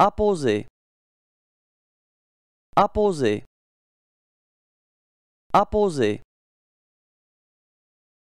apposer apposer apposer